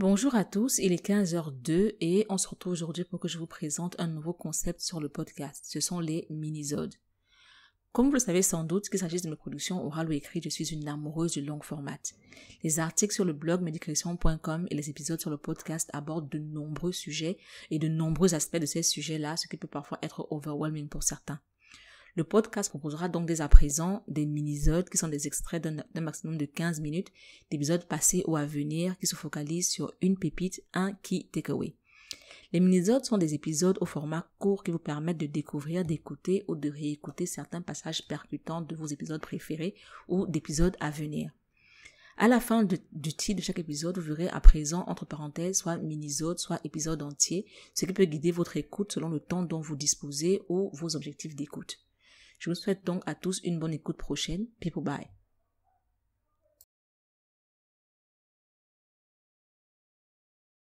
Bonjour à tous, il est 15h02 et on se retrouve aujourd'hui pour que je vous présente un nouveau concept sur le podcast. Ce sont les minisodes. Comme vous le savez sans doute, qu'il s'agisse de mes productions orales ou écrites, je suis une amoureuse du long format. Les articles sur le blog medicrition.com et les épisodes sur le podcast abordent de nombreux sujets et de nombreux aspects de ces sujets-là, ce qui peut parfois être overwhelming pour certains. Le podcast proposera donc dès à présent des minisodes qui sont des extraits d'un maximum de 15 minutes d'épisodes passés ou à venir qui se focalisent sur une pépite, un key takeaway. Les minisodes sont des épisodes au format court qui vous permettent de découvrir, d'écouter ou de réécouter certains passages percutants de vos épisodes préférés ou d'épisodes à venir. À la fin du titre de chaque épisode, vous verrez à présent, entre parenthèses, soit minisodes, soit épisode entier, ce qui peut guider votre écoute selon le temps dont vous disposez ou vos objectifs d'écoute. Je vous souhaite donc à tous une bonne écoute prochaine. People bye.